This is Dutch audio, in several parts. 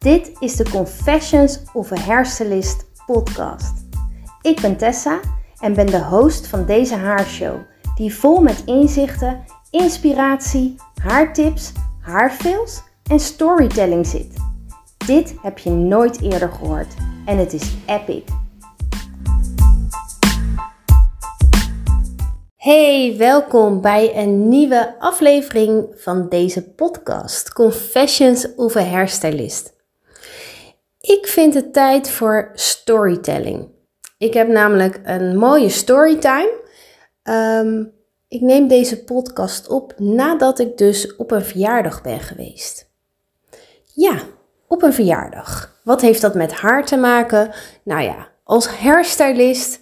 Dit is de Confessions of a Hairstylist podcast. Ik ben Tessa en ben de host van deze haarshow, die vol met inzichten, inspiratie, haartips, haarfills en storytelling zit. Dit heb je nooit eerder gehoord en het is epic. Hey, welkom bij een nieuwe aflevering van deze podcast Confessions of a Hairstylist. Ik vind het tijd voor storytelling. Ik heb namelijk een mooie storytime. Ehm, ik neem deze podcast op nadat ik dus op een verjaardag ben geweest. Ja, op een verjaardag. Wat heeft dat met haar te maken? Nou ja, als hairstylist,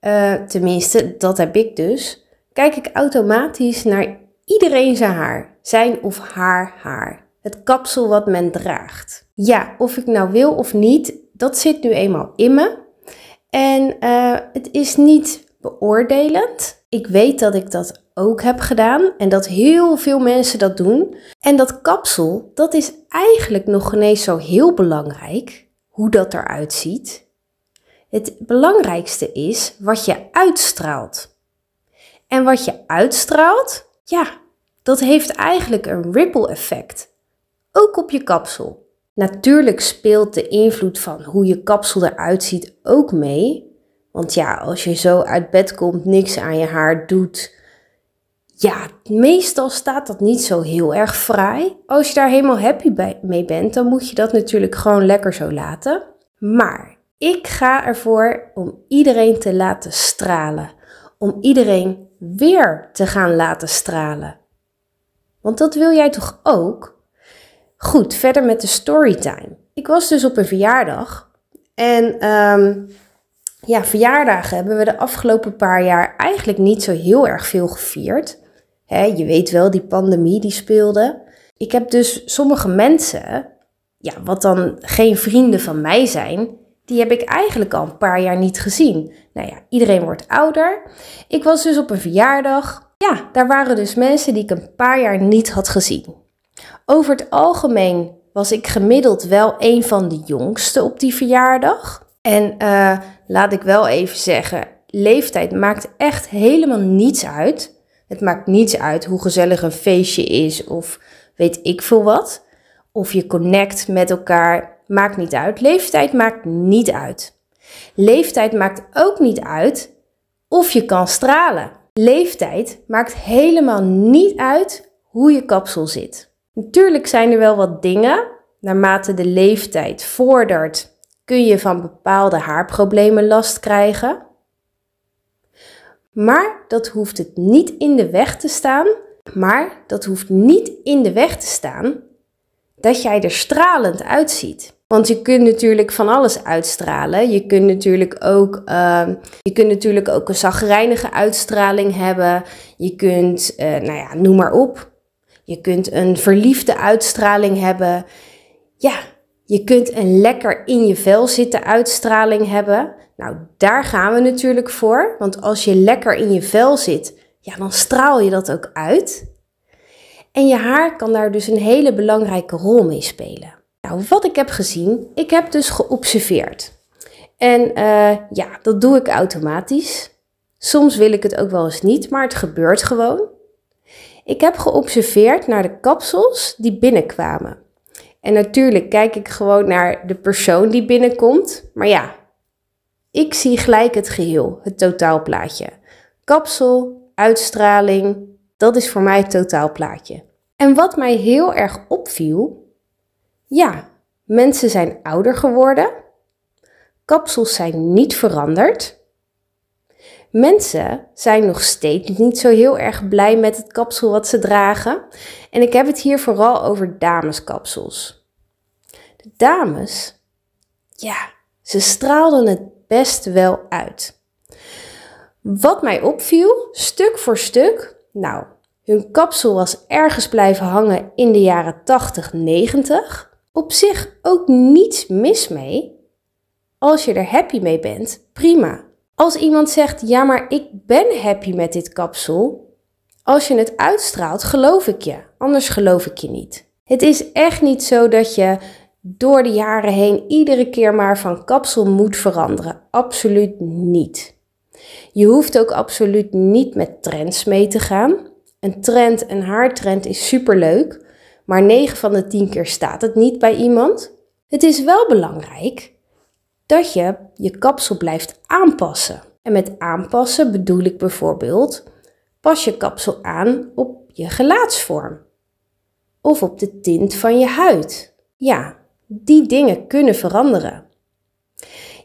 eh, tenminste, dat heb ik dus, kijk ik automatisch naar iedereen zijn haar. Zijn of haar haar. Het kapsel wat men draagt. Ja, of ik nou wil of niet, dat zit nu eenmaal in me. En eh, het is niet beoordelend. Ik weet dat ik dat ook heb gedaan en dat heel veel mensen dat doen. En dat kapsel, dat is eigenlijk nog ineens zo heel belangrijk, hoe dat eruit ziet. Het belangrijkste is wat je uitstraalt. En wat je uitstraalt, ja, dat heeft eigenlijk een ripple effect ook op je kapsel. Natuurlijk speelt de invloed van hoe je kapsel eruit ziet ook mee. Want ja, als je zo uit bed komt, niks aan je haar doet. Ja, meestal staat dat niet zo heel erg fraai. Als je daar helemaal happy bij, mee bent, dan moet je dat natuurlijk gewoon lekker zo laten. Maar ik ga ervoor om iedereen te laten stralen. Om iedereen weer te gaan laten stralen. Want dat wil jij toch ook? Goed, verder met de storytime. Ik was dus op een verjaardag. En ehm, ja, verjaardagen hebben we de afgelopen paar jaar eigenlijk niet zo heel erg veel gevierd. je weet wel, die pandemie die speelde. Ik heb dus sommige mensen, ja, wat dan geen vrienden van mij zijn, die heb ik eigenlijk al een paar jaar niet gezien. Nou ja, iedereen wordt ouder. Ik was dus op een verjaardag. Ja, daar waren dus mensen die ik een paar jaar niet had gezien. Over het algemeen was ik gemiddeld wel een van de jongste op die verjaardag. En eh, laat ik wel even zeggen, leeftijd maakt echt helemaal niets uit. Het maakt niets uit hoe gezellig een feestje is of weet ik veel wat. Of je connect met elkaar, maakt niet uit. Leeftijd maakt niet uit. Leeftijd maakt ook niet uit of je kan stralen. Leeftijd maakt helemaal niet uit hoe je kapsel zit. Natuurlijk zijn er wel wat dingen. Naarmate de leeftijd vordert, kun je van bepaalde haarproblemen last krijgen. Maar dat hoeft het niet in de weg te staan. Maar dat hoeft niet in de weg te staan dat jij er stralend uitziet. Want je kunt natuurlijk van alles uitstralen. Je kunt natuurlijk ook, ehm, je kunt natuurlijk ook een zagrijnige uitstraling hebben. Je kunt, eh, nou ja, noem maar op. Je kunt een verliefde uitstraling hebben. Ja, je kunt een lekker in je vel zitten uitstraling hebben. Nou, daar gaan we natuurlijk voor. Want als je lekker in je vel zit, ja, dan straal je dat ook uit. En je haar kan daar dus een hele belangrijke rol mee spelen. Nou, wat ik heb gezien, ik heb dus geobserveerd. En eh, ja, dat doe ik automatisch. Soms wil ik het ook wel eens niet, maar het gebeurt gewoon. Ik heb geobserveerd naar de kapsels die binnenkwamen. En natuurlijk kijk ik gewoon naar de persoon die binnenkomt. Maar ja, ik zie gelijk het geheel, het totaalplaatje. Kapsel, uitstraling, dat is voor mij het totaalplaatje. En wat mij heel erg opviel, ja, mensen zijn ouder geworden. Kapsels zijn niet veranderd. Mensen zijn nog steeds niet zo heel erg blij met het kapsel wat ze dragen. En ik heb het hier vooral over dameskapsels. De dames, ja, ze straalden het best wel uit. Wat mij opviel, stuk voor stuk, nou, hun kapsel was ergens blijven hangen in de jaren 80, 90. Op zich ook niets mis mee. Als je er happy mee bent, prima. Als iemand zegt, ja, maar ik ben happy met dit kapsel, als je het uitstraalt, geloof ik je, anders geloof ik je niet. Het is echt niet zo dat je door de jaren heen iedere keer maar van kapsel moet veranderen. Absoluut niet. Je hoeft ook absoluut niet met trends mee te gaan. Een trend, een haartrend is superleuk, maar 9 van de 10 keer staat het niet bij iemand. Het is wel belangrijk dat je je kapsel blijft aanpassen. En met aanpassen bedoel ik bijvoorbeeld, pas je kapsel aan op je gelaatsvorm of op de tint van je huid. Ja, die dingen kunnen veranderen.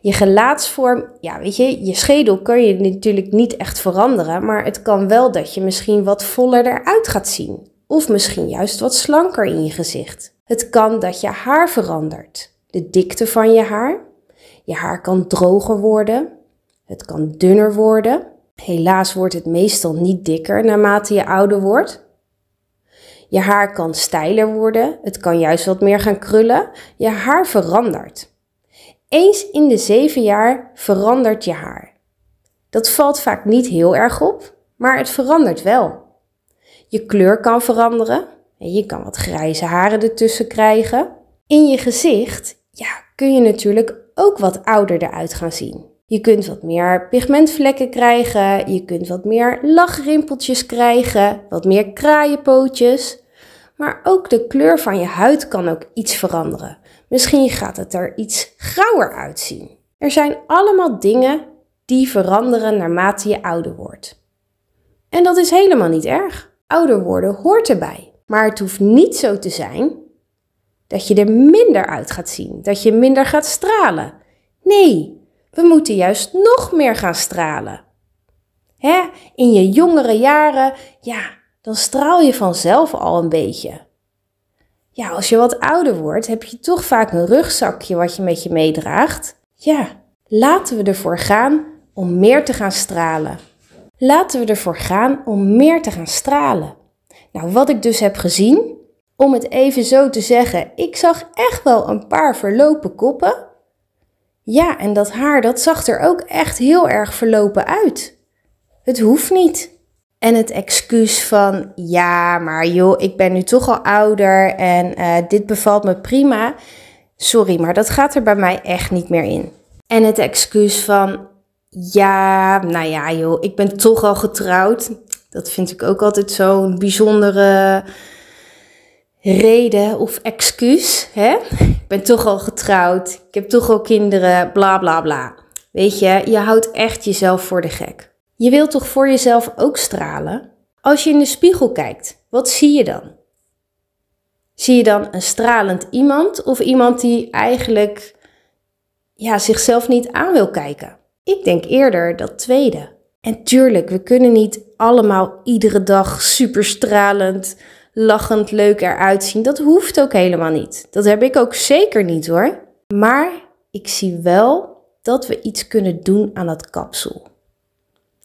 Je gelaatsvorm, ja weet je, je schedel kun je natuurlijk niet echt veranderen, maar het kan wel dat je misschien wat voller eruit gaat zien. Of misschien juist wat slanker in je gezicht. Het kan dat je haar verandert. De dikte van je haar, je haar kan droger worden, het kan dunner worden. Helaas wordt het meestal niet dikker naarmate je ouder wordt. Je haar kan steiler worden, het kan juist wat meer gaan krullen. Je haar verandert. Eens in de zeven jaar verandert je haar. Dat valt vaak niet heel erg op, maar het verandert wel. Je kleur kan veranderen en je kan wat grijze haren ertussen krijgen. In je gezicht ja, kun je natuurlijk ook wat ouder eruit gaan zien. Je kunt wat meer pigmentvlekken krijgen, je kunt wat meer lachrimpeltjes krijgen, wat meer kraaienpootjes. Maar ook de kleur van je huid kan ook iets veranderen. Misschien gaat het er iets grauwer uitzien. Er zijn allemaal dingen die veranderen naarmate je ouder wordt. En dat is helemaal niet erg. Ouder worden hoort erbij. Maar het hoeft niet zo te zijn dat je er minder uit gaat zien, dat je minder gaat stralen. Nee, we moeten juist nog meer gaan stralen. Hè? In je jongere jaren, ja, dan straal je vanzelf al een beetje. Ja, als je wat ouder wordt, heb je toch vaak een rugzakje wat je met je meedraagt. Ja, laten we ervoor gaan om meer te gaan stralen. Laten we ervoor gaan om meer te gaan stralen. Nou, wat ik dus heb gezien, om het even zo te zeggen, ik zag echt wel een paar verlopen koppen. Ja, en dat haar, dat zag er ook echt heel erg verlopen uit. Het hoeft niet. En het excuus van, ja, maar joh, ik ben nu toch al ouder en eh, dit bevalt me prima. Sorry, maar dat gaat er bij mij echt niet meer in. En het excuus van, ja, nou ja joh, ik ben toch al getrouwd. Dat vind ik ook altijd zo'n bijzondere reden of excuus. Hè? Ik ben toch al getrouwd, ik heb toch al kinderen, bla bla bla. Weet je, je houdt echt jezelf voor de gek. Je wilt toch voor jezelf ook stralen? Als je in de spiegel kijkt, wat zie je dan? Zie je dan een stralend iemand of iemand die eigenlijk ja, zichzelf niet aan wil kijken? Ik denk eerder dat tweede. En tuurlijk, we kunnen niet allemaal iedere dag superstralend lachend leuk eruit zien. Dat hoeft ook helemaal niet. Dat heb ik ook zeker niet hoor. Maar ik zie wel dat we iets kunnen doen aan dat kapsel.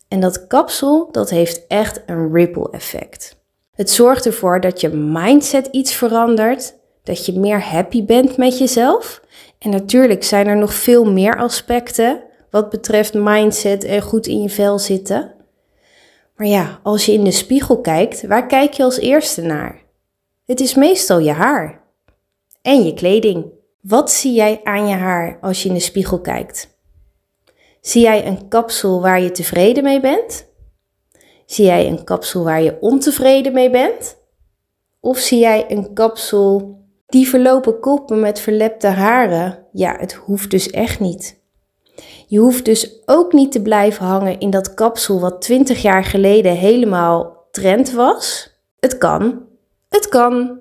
En dat kapsel, dat heeft echt een ripple effect. Het zorgt ervoor dat je mindset iets verandert, dat je meer happy bent met jezelf. En natuurlijk zijn er nog veel meer aspecten wat betreft mindset en goed in je vel zitten. Maar ja, als je in de spiegel kijkt, waar kijk je als eerste naar? Het is meestal je haar. En je kleding. Wat zie jij aan je haar als je in de spiegel kijkt? Zie jij een kapsel waar je tevreden mee bent? Zie jij een kapsel waar je ontevreden mee bent? Of zie jij een kapsel die verlopen koppen met verlepte haren? Ja, het hoeft dus echt niet. Je hoeft dus ook niet te blijven hangen in dat kapsel wat 20 jaar geleden helemaal trend was. Het kan. Het kan.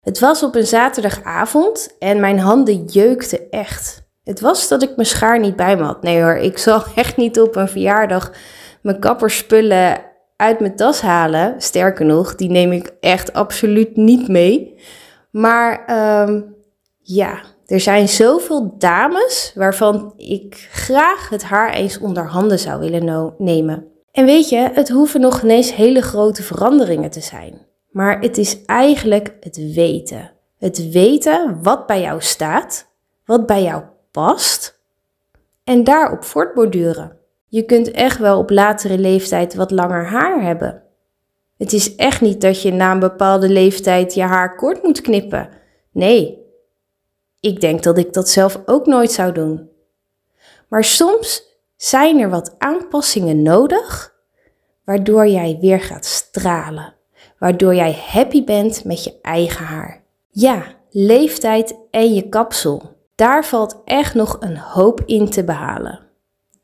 Het was op een zaterdagavond en mijn handen jeukten echt. Het was dat ik mijn schaar niet bij me had. Nee hoor, ik zal echt niet op een verjaardag mijn kapperspullen uit mijn tas halen. Sterker nog, die neem ik echt absoluut niet mee. Maar ehm, ja, er zijn zoveel dames waarvan ik graag het haar eens onder handen zou willen nemen. En weet je, het hoeven nog niet hele grote veranderingen te zijn. Maar het is eigenlijk het weten. Het weten wat bij jou staat, wat bij jou past en daarop voortborduren. Je kunt echt wel op latere leeftijd wat langer haar hebben. Het is echt niet dat je na een bepaalde leeftijd je haar kort moet knippen. Nee, ik denk dat ik dat zelf ook nooit zou doen. Maar soms zijn er wat aanpassingen nodig, waardoor jij weer gaat stralen, waardoor jij happy bent met je eigen haar. Ja, leeftijd en je kapsel. Daar valt echt nog een hoop in te behalen.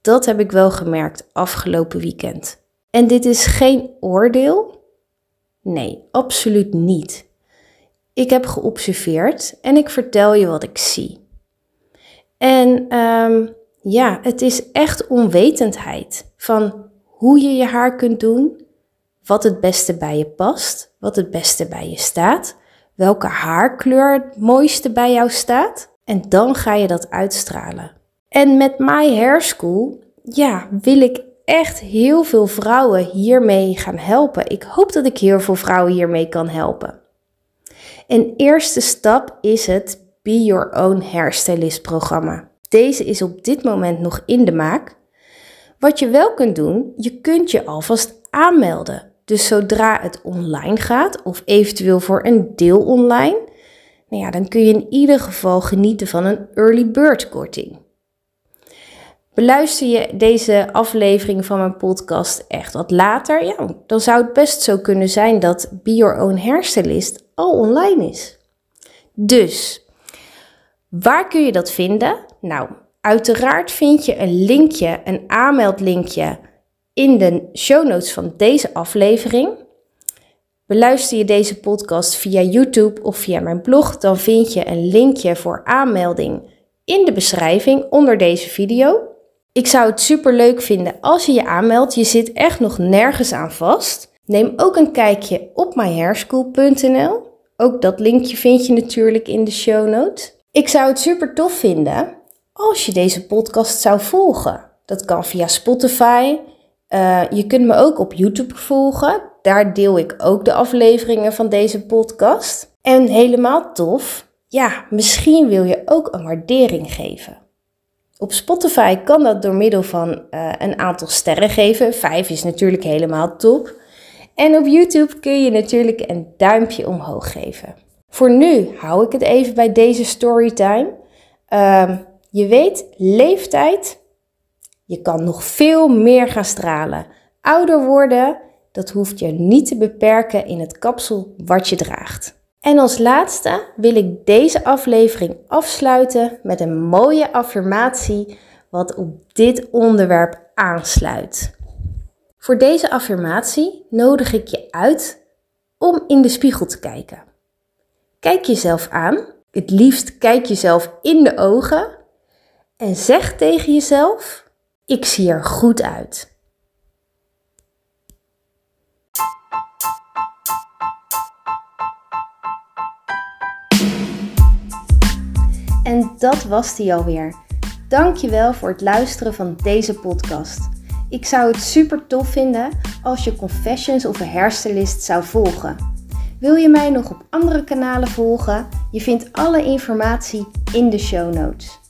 Dat heb ik wel gemerkt afgelopen weekend. En dit is geen oordeel. Nee, absoluut niet. Ik heb geobserveerd en ik vertel je wat ik zie. En ehm, ja, het is echt onwetendheid van hoe je je haar kunt doen, wat het beste bij je past, wat het beste bij je staat, welke haarkleur het mooiste bij jou staat. En dan ga je dat uitstralen. En met My Hair School, ja, wil ik echt heel veel vrouwen hiermee gaan helpen. Ik hoop dat ik heel veel vrouwen hiermee kan helpen. Een eerste stap is het Be Your Own Hairstylist programma. Deze is op dit moment nog in de maak. Wat je wel kunt doen, je kunt je alvast aanmelden. Dus zodra het online gaat, of eventueel voor een deel online, nou ja, dan kun je in ieder geval genieten van een early bird korting. Beluister je deze aflevering van mijn podcast echt wat later? Ja, dan zou het best zo kunnen zijn dat Be Your Own Hairstylist al online is. Dus, waar kun je dat vinden? Nou, uiteraard vind je een linkje, een aanmeldlinkje in de show notes van deze aflevering. Beluister je deze podcast via YouTube of via mijn blog, dan vind je een linkje voor aanmelding in de beschrijving onder deze video. Ik zou het super leuk vinden als je je aanmeldt. Je zit echt nog nergens aan vast. Neem ook een kijkje op myherschool.nl. Ook dat linkje vind je natuurlijk in de show notes. Ik zou het super tof vinden als je deze podcast zou volgen. Dat kan via Spotify. Eh, je kunt me ook op YouTube volgen. Daar deel ik ook de afleveringen van deze podcast. En helemaal tof, ja, misschien wil je ook een waardering geven. Op Spotify kan dat door middel van eh, een aantal sterren geven. Vijf is natuurlijk helemaal top. En op YouTube kun je natuurlijk een duimpje omhoog geven. Voor nu hou ik het even bij deze storytime. Ehm, je weet, leeftijd, je kan nog veel meer gaan stralen. Ouder worden, dat hoeft je niet te beperken in het kapsel wat je draagt. En als laatste wil ik deze aflevering afsluiten met een mooie affirmatie wat op dit onderwerp aansluit. Voor deze affirmatie nodig ik je uit om in de spiegel te kijken. Kijk jezelf aan, het liefst kijk jezelf in de ogen en zeg tegen jezelf: Ik zie er goed uit. En dat was die alweer. Dankjewel voor het luisteren van deze podcast. Ik zou het super tof vinden als je Confessions of een Herstelist zou volgen. Wil je mij nog op andere kanalen volgen? Je vindt alle informatie in de show notes.